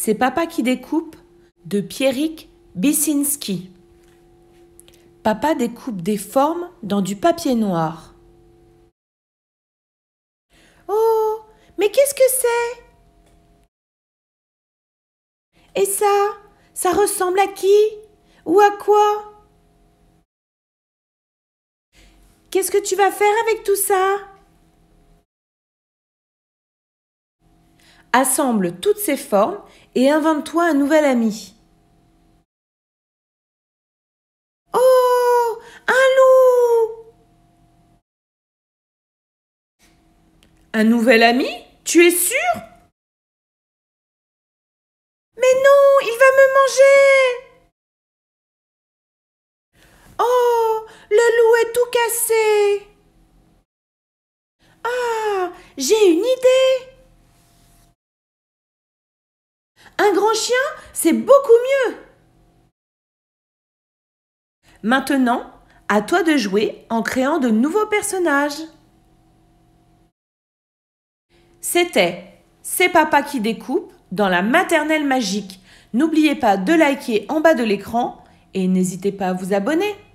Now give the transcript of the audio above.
C'est Papa qui découpe de Pierrick Bisinski. Papa découpe des formes dans du papier noir. Oh, mais qu'est-ce que c'est Et ça, ça ressemble à qui Ou à quoi Qu'est-ce que tu vas faire avec tout ça Assemble toutes ces formes et invente-toi un nouvel ami. Oh Un loup Un nouvel ami Tu es sûr Mais non, il va me manger Oh Le loup est tout cassé Ah J'ai une idée un grand chien, c'est beaucoup mieux. Maintenant, à toi de jouer en créant de nouveaux personnages. C'était C'est papa qui découpe dans la maternelle magique. N'oubliez pas de liker en bas de l'écran et n'hésitez pas à vous abonner.